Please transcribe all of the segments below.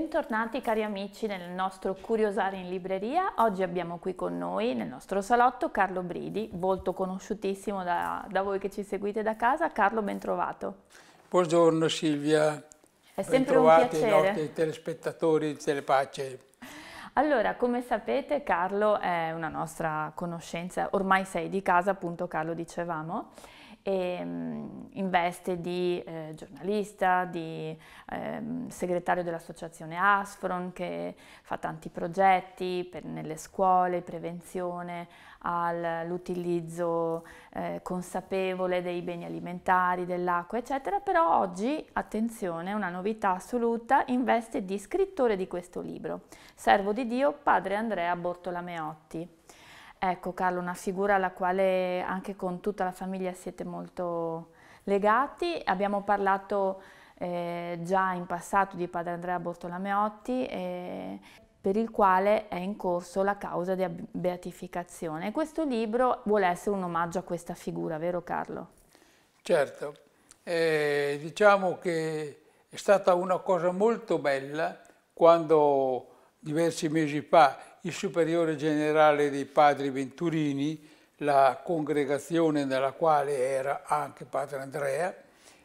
Bentornati cari amici nel nostro Curiosare in Libreria. Oggi abbiamo qui con noi nel nostro salotto Carlo Bridi, volto conosciutissimo da, da voi che ci seguite da casa. Carlo, bentrovato. Buongiorno Silvia. È sempre un piacere. i nostri telespettatori di Telepace. Allora, come sapete Carlo è una nostra conoscenza, ormai sei di casa appunto Carlo dicevamo e ehm, in veste di eh, giornalista, di eh, segretario dell'associazione Asfron che fa tanti progetti per, nelle scuole, prevenzione all'utilizzo eh, consapevole dei beni alimentari, dell'acqua eccetera, però oggi, attenzione, una novità assoluta, in veste di scrittore di questo libro, Servo di Dio, padre Andrea Bortolameotti. Ecco Carlo, una figura alla quale anche con tutta la famiglia siete molto legati. Abbiamo parlato eh, già in passato di padre Andrea Bortolameotti, eh, per il quale è in corso la causa di beatificazione. Questo libro vuole essere un omaggio a questa figura, vero Carlo? Certo, eh, diciamo che è stata una cosa molto bella quando diversi mesi fa il superiore generale dei padri Venturini, la congregazione nella quale era anche padre Andrea,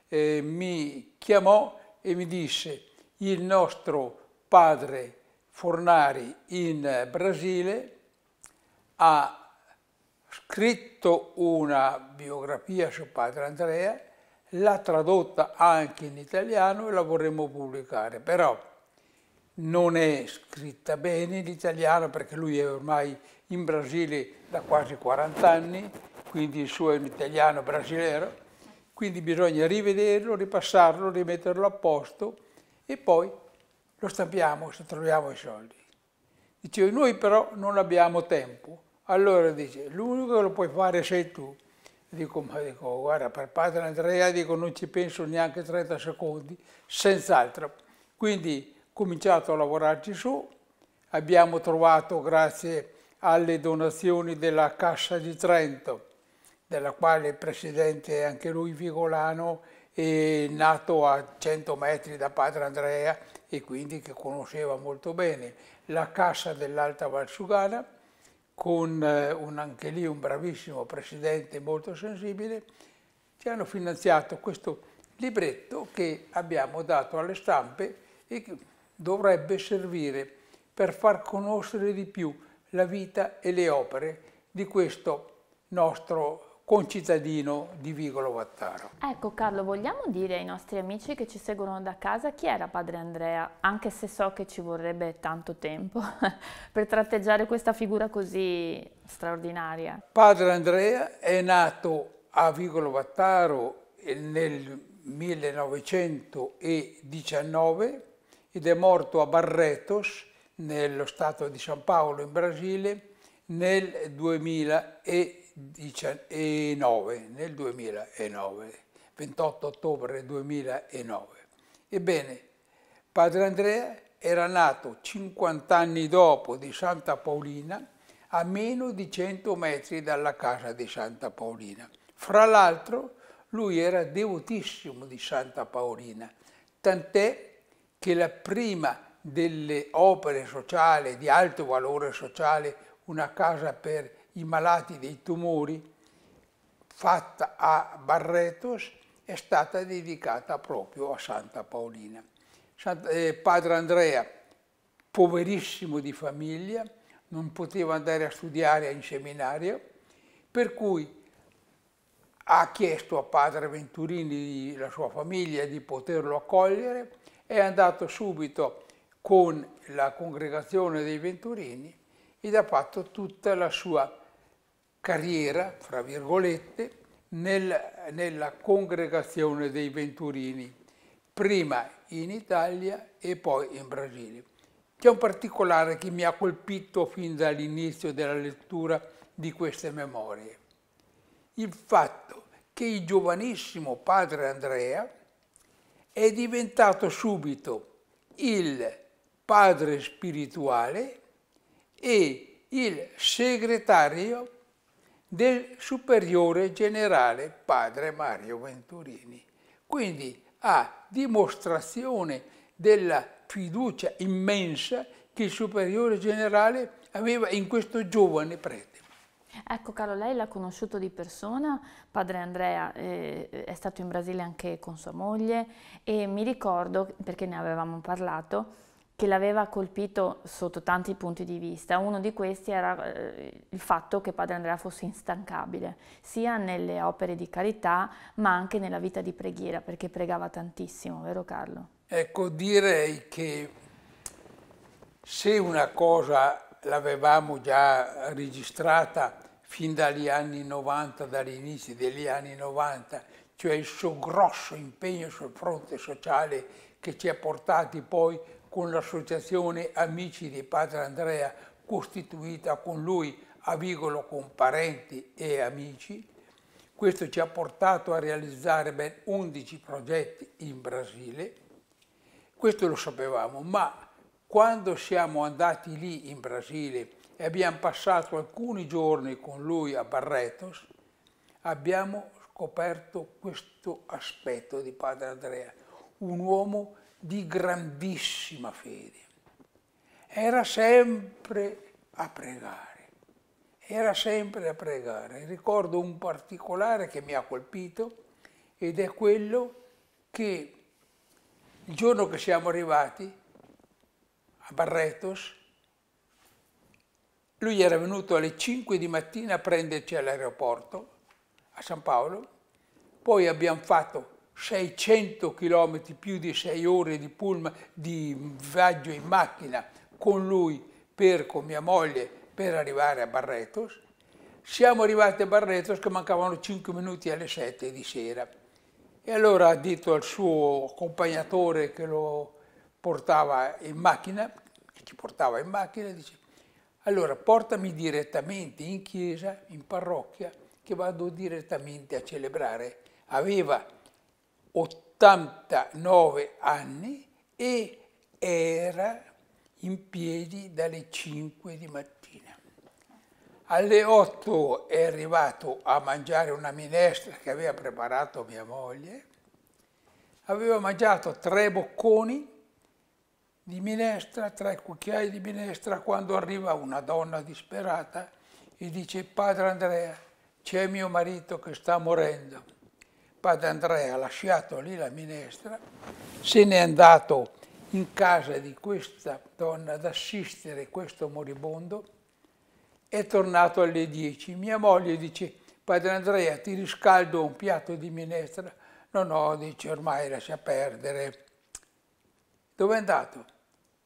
eh, mi chiamò e mi disse il nostro padre Fornari in Brasile ha scritto una biografia su padre Andrea, l'ha tradotta anche in italiano e la vorremmo pubblicare, però non è scritta bene l'italiano perché lui è ormai in Brasile da quasi 40 anni, quindi il suo è un italiano brasiliano, quindi bisogna rivederlo, ripassarlo, rimetterlo a posto e poi lo stampiamo se troviamo i soldi. Dicevo, noi però non abbiamo tempo. Allora dice, l'unico che lo puoi fare sei tu. Dico, ma dico, guarda, per padre Andrea dico, non ci penso neanche 30 secondi, senz'altro. Quindi cominciato a lavorarci su, abbiamo trovato grazie alle donazioni della Cassa di Trento, della quale il presidente è anche lui Vigolano, è nato a 100 metri da padre Andrea e quindi che conosceva molto bene, la Cassa dell'Alta Valsugana, con eh, un, anche lì un bravissimo presidente molto sensibile, ci hanno finanziato questo libretto che abbiamo dato alle stampe e che dovrebbe servire per far conoscere di più la vita e le opere di questo nostro concittadino di Vigolo Vattaro. Ecco Carlo, vogliamo dire ai nostri amici che ci seguono da casa chi era padre Andrea, anche se so che ci vorrebbe tanto tempo per tratteggiare questa figura così straordinaria. Padre Andrea è nato a Vigolo Vattaro nel 1919 ed è morto a Barretos, nello Stato di San Paolo in Brasile, nel 2009, nel 2009, 28 ottobre 2009. Ebbene, padre Andrea era nato 50 anni dopo di Santa Paolina, a meno di 100 metri dalla casa di Santa Paolina. Fra l'altro, lui era devotissimo di Santa Paolina, tant'è che la prima delle opere sociali di alto valore sociale, una casa per i malati dei tumori, fatta a Barretos, è stata dedicata proprio a Santa Paolina. Santa, eh, padre Andrea, poverissimo di famiglia, non poteva andare a studiare in seminario, per cui ha chiesto a padre Venturini, la sua famiglia, di poterlo accogliere è andato subito con la congregazione dei Venturini ed ha fatto tutta la sua carriera, fra virgolette, nel, nella congregazione dei Venturini, prima in Italia e poi in Brasile. C'è un particolare che mi ha colpito fin dall'inizio della lettura di queste memorie. Il fatto che il giovanissimo padre Andrea, è diventato subito il padre spirituale e il segretario del superiore generale padre Mario Venturini. Quindi a dimostrazione della fiducia immensa che il superiore generale aveva in questo giovane prete. Ecco Carlo, lei l'ha conosciuto di persona, padre Andrea eh, è stato in Brasile anche con sua moglie e mi ricordo, perché ne avevamo parlato, che l'aveva colpito sotto tanti punti di vista. Uno di questi era eh, il fatto che padre Andrea fosse instancabile, sia nelle opere di carità, ma anche nella vita di preghiera, perché pregava tantissimo, vero Carlo? Ecco, direi che se una cosa l'avevamo già registrata fin dagli anni 90, dall'inizio degli anni 90, cioè il suo grosso impegno sul fronte sociale che ci ha portati poi con l'associazione Amici di Padre Andrea, costituita con lui a Vigolo con parenti e amici. Questo ci ha portato a realizzare ben 11 progetti in Brasile. Questo lo sapevamo, ma quando siamo andati lì in Brasile e abbiamo passato alcuni giorni con lui a Barretos, abbiamo scoperto questo aspetto di padre Andrea, un uomo di grandissima fede. Era sempre a pregare era sempre a pregare. Ricordo un particolare che mi ha colpito ed è quello che il giorno che siamo arrivati Barretos, lui era venuto alle 5 di mattina a prenderci all'aeroporto a San Paolo, poi abbiamo fatto 600 km, più di 6 ore di pullman, di viaggio in macchina con lui, per, con mia moglie, per arrivare a Barretos. Siamo arrivati a Barretos che mancavano 5 minuti alle 7 di sera. E allora ha detto al suo accompagnatore che lo portava in macchina, ci portava in macchina e diceva allora portami direttamente in chiesa, in parrocchia, che vado direttamente a celebrare. Aveva 89 anni e era in piedi dalle 5 di mattina. Alle 8 è arrivato a mangiare una minestra che aveva preparato mia moglie, aveva mangiato tre bocconi di minestra, tre cucchiai di minestra, quando arriva una donna disperata e dice padre Andrea, c'è mio marito che sta morendo. Padre Andrea ha lasciato lì la minestra, se n'è andato in casa di questa donna ad assistere questo moribondo, è tornato alle 10. Mia moglie dice, padre Andrea ti riscaldo un piatto di minestra? No, no, dice ormai lascia perdere, dove è andato?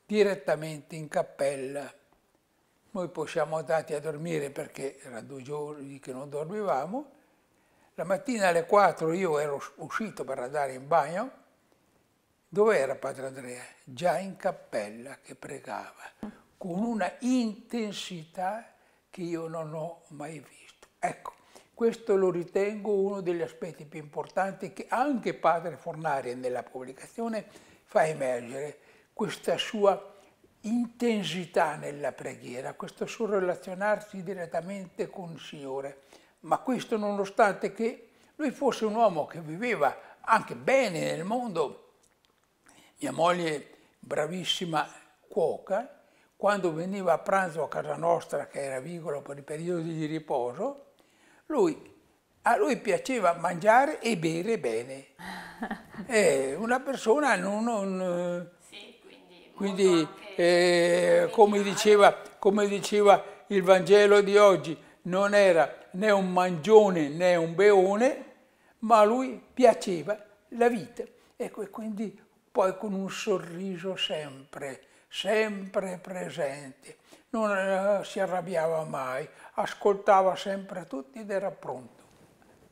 Direttamente in cappella. Noi poi siamo andati a dormire perché era due giorni che non dormivamo. La mattina alle 4 io ero uscito per andare in bagno. Dove era Padre Andrea? Già in cappella che pregava, con una intensità che io non ho mai visto. Ecco, questo lo ritengo uno degli aspetti più importanti che anche Padre Fornari nella pubblicazione ha fa emergere questa sua intensità nella preghiera, questo suo relazionarsi direttamente con il Signore. Ma questo nonostante che lui fosse un uomo che viveva anche bene nel mondo, mia moglie, bravissima cuoca, quando veniva a pranzo a casa nostra, che era vicolo per i periodi di riposo, lui a lui piaceva mangiare e bere bene. Eh, una persona non... non eh, quindi, eh, come, diceva, come diceva il Vangelo di oggi, non era né un mangione né un beone, ma a lui piaceva la vita. Ecco, e quindi poi con un sorriso sempre, sempre presente. Non eh, si arrabbiava mai, ascoltava sempre tutti ed era pronto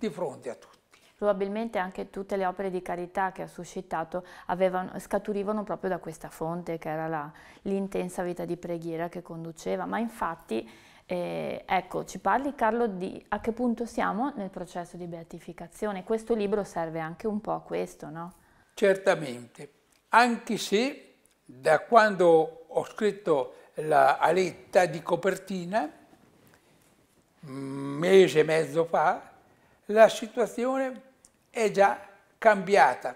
di fronte a tutti. Probabilmente anche tutte le opere di carità che ha suscitato avevano, scaturivano proprio da questa fonte che era l'intensa vita di preghiera che conduceva, ma infatti eh, ecco, ci parli Carlo di a che punto siamo nel processo di beatificazione. Questo libro serve anche un po' a questo, no? Certamente, anche se da quando ho scritto la aletta di copertina, un mese e mezzo fa, la situazione è già cambiata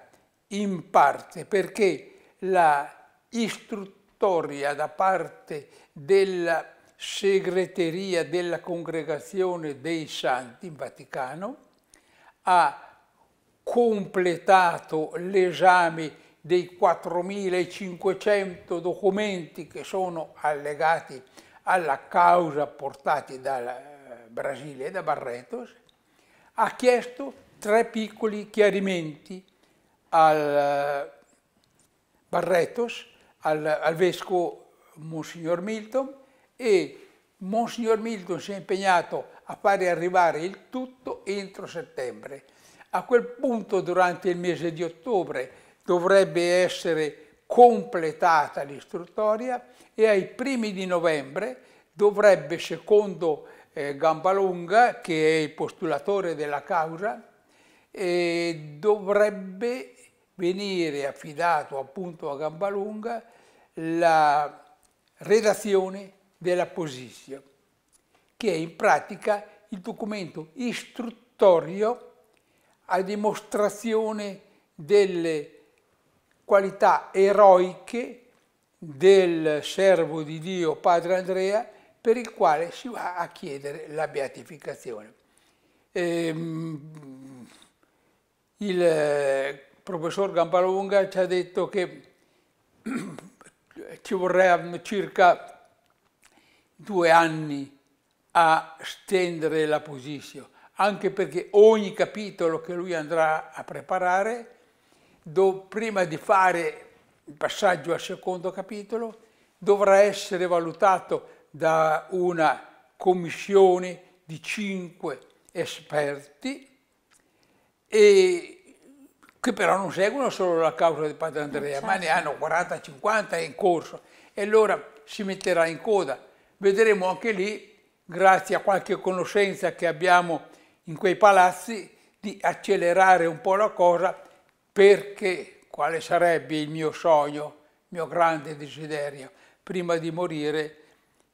in parte perché la istruttoria da parte della segreteria della congregazione dei santi in Vaticano ha completato l'esame dei 4.500 documenti che sono allegati alla causa portati dal eh, Brasile e da Barretos ha chiesto tre piccoli chiarimenti al eh, Barretos, al, al vescovo Monsignor Milton e Monsignor Milton si è impegnato a fare arrivare il tutto entro settembre. A quel punto, durante il mese di ottobre, dovrebbe essere completata l'istruttoria e ai primi di novembre dovrebbe, secondo eh, Gambalunga, che è il postulatore della causa, eh, dovrebbe venire affidato appunto a Gambalunga la redazione della posizione, che è in pratica il documento istruttorio a dimostrazione delle qualità eroiche del servo di Dio Padre Andrea per il quale si va a chiedere la beatificazione. Ehm, il eh, professor Gambalunga ci ha detto che ci vorrebbero circa due anni a stendere la posizione, anche perché ogni capitolo che lui andrà a preparare, do, prima di fare il passaggio al secondo capitolo, dovrà essere valutato da una commissione di cinque esperti che però non seguono solo la causa di Padre Andrea, ah, ma ne certo. hanno 40-50 in corso e allora si metterà in coda. Vedremo anche lì, grazie a qualche conoscenza che abbiamo in quei palazzi, di accelerare un po' la cosa perché quale sarebbe il mio sogno, il mio grande desiderio, prima di morire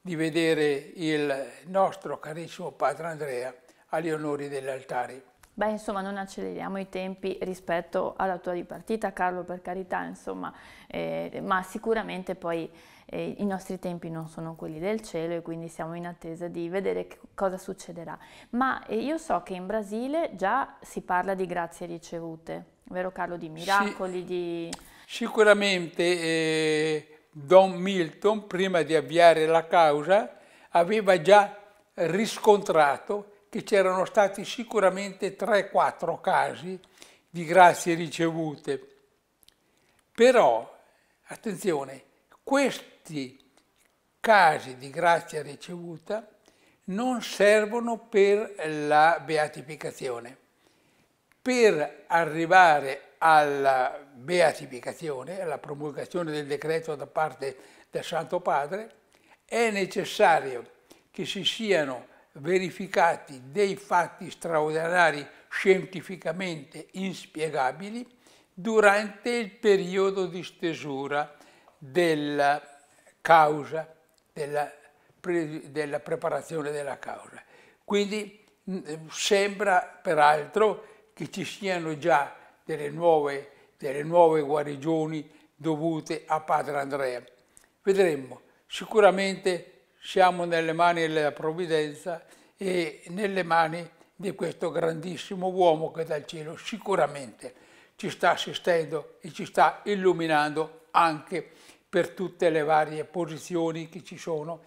di vedere il nostro carissimo padre Andrea agli onori degli altari. Beh, insomma, non acceleriamo i tempi rispetto alla tua ripartita, Carlo, per carità, insomma, eh, ma sicuramente poi eh, i nostri tempi non sono quelli del cielo e quindi siamo in attesa di vedere cosa succederà. Ma eh, io so che in Brasile già si parla di grazie ricevute, vero Carlo, di miracoli, sì, di... Sicuramente eh, Don Milton, prima di avviare la causa, aveva già riscontrato che c'erano stati sicuramente 3-4 casi di grazie ricevute. Però, attenzione, questi casi di grazia ricevuta non servono per la beatificazione. Per arrivare alla beatificazione, alla promulgazione del decreto da parte del Santo Padre, è necessario che si siano verificati dei fatti straordinari scientificamente inspiegabili durante il periodo di stesura della causa, della, pre della preparazione della causa. Quindi sembra peraltro che ci siano già delle nuove, delle nuove guarigioni dovute a Padre Andrea. Vedremo, sicuramente siamo nelle mani della provvidenza e nelle mani di questo grandissimo uomo che dal cielo sicuramente ci sta assistendo e ci sta illuminando anche per tutte le varie posizioni che ci sono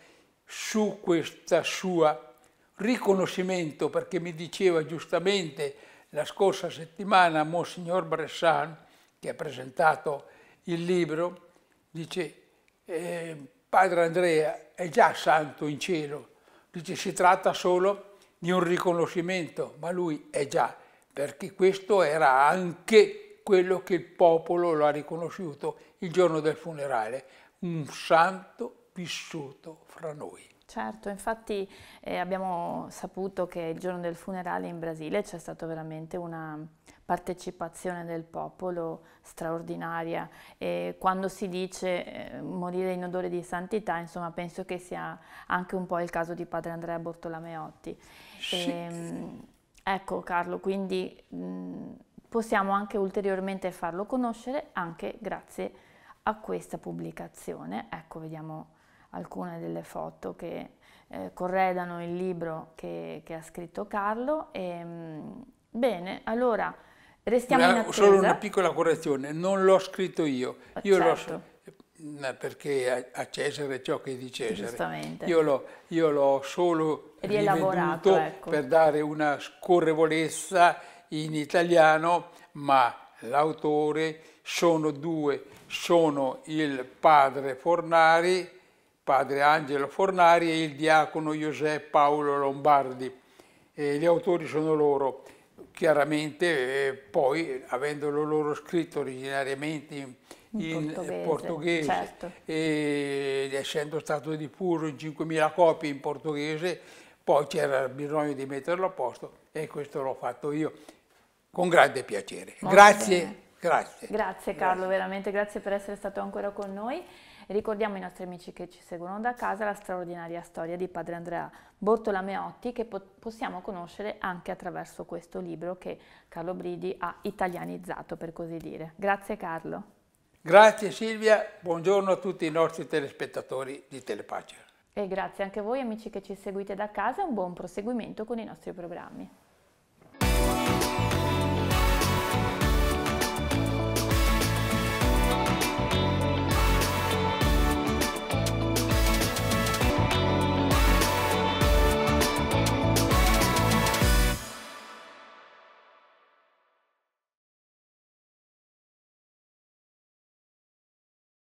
su questo suo riconoscimento, perché mi diceva giustamente la scorsa settimana Monsignor Bressan, che ha presentato il libro, dice eh, Padre Andrea è già santo in cielo, dice si tratta solo di un riconoscimento, ma lui è già, perché questo era anche quello che il popolo lo ha riconosciuto il giorno del funerale, un santo vissuto fra noi. Certo, infatti eh, abbiamo saputo che il giorno del funerale in Brasile c'è stata veramente una partecipazione del popolo straordinaria e quando si dice eh, morire in odore di santità, insomma, penso che sia anche un po' il caso di padre Andrea Bortolameotti. E, ehm, ecco Carlo, quindi mh, mm, possiamo anche ulteriormente farlo conoscere anche grazie a questa pubblicazione. Ecco, vediamo alcune delle foto che eh, corredano il libro che, che, ha scritto Carlo. E, ehm, bene, allora restiamo una, in attesa. Solo una piccola correzione, non l'ho scritto io. Eh, io certo. l'ho, eh, perché a, a Cesare ciò che è di Cesare. Giustamente. Io l'ho, io l'ho solo rielaborato ecco. per dare una scorrevolezza in italiano, ma l'autore sono due, sono il padre Fornari padre Angelo Fornari e il diacono Giuseppe Paolo Lombardi. E gli autori sono loro. Chiaramente eh, poi, avendolo loro scritto originariamente in, in portoghese, portoghese certo. e essendo stato diffuso in 5.000 copie in portoghese, poi c'era bisogno di metterlo a posto e questo l'ho fatto io con grande piacere. Molto grazie, bene. grazie. Grazie Carlo, grazie. veramente grazie per essere stato ancora con noi ricordiamo ai nostri amici che ci seguono da casa la straordinaria storia di padre Andrea Bortolameotti che po- possiamo conoscere anche attraverso questo libro che Carlo Bridi ha italianizzato per così dire. Grazie Carlo. Grazie Silvia, buongiorno a tutti i nostri telespettatori di Telepagina. E grazie anche a voi amici che ci seguite da casa e un buon proseguimento con i nostri programmi.